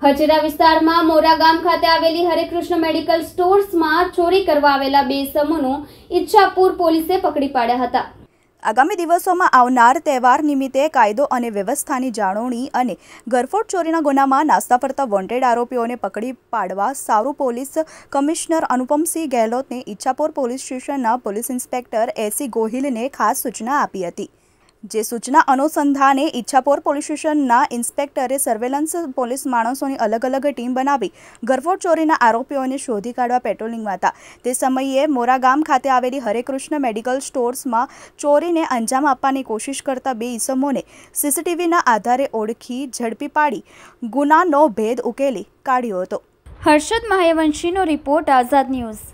હચેરા વિસ્તારમાં મોરા ગામ ખાતે આવેલી હરેકૃષ્ણ મેડિકલ સ્ટોર્સમાં ચોરી કરવા આવેલા બે સમૂહનો ઈચ્છાપુર પોલીસે પકડી પાડ્યા હતા આગામી દિવસોમાં આવનાર તહેવાર નિમિત્તે કાયદો અને વ્યવસ્થાની જાળવણી અને ગરફોડ ચોરીના ગુનામાં નાસ્તા ફરતા વોન્ટેડ આરોપીઓને પકડી પાડવા સારું પોલીસ કમિશનર અનુપમસિંહ ગેહલોતને ઈચ્છાપુર પોલીસ સ્ટેશનના પોલીસ ઇન્સ્પેક્ટર એસી ગોહિલને ખાસ સૂચના આપી હતી જે સૂચના અનુસંધાને ઈચ્છાપોર પોલીસ સ્ટેશનના ઇન્સ્પેક્ટરે સર્વેલન્સ પોલીસ માણસોની અલગ અલગ ટીમ બનાવી ગરફોડ ચોરીના આરોપીઓને શોધી કાઢવા પેટ્રોલિંગમાં હતા તે સમયે મોરા ગામ ખાતે આવેલી હરેકૃષ્ણ મેડિકલ સ્ટોર્સમાં ચોરીને અંજામ આપવાની કોશિશ કરતા બે ઇસમોને સીસીટીવીના આધારે ઓળખી ઝડપી પાડી ગુનાનો ભેદ ઉકેલી કાઢ્યો હતો હર્ષદ મહાયવંશીનો રિપોર્ટ આઝાદ ન્યૂઝ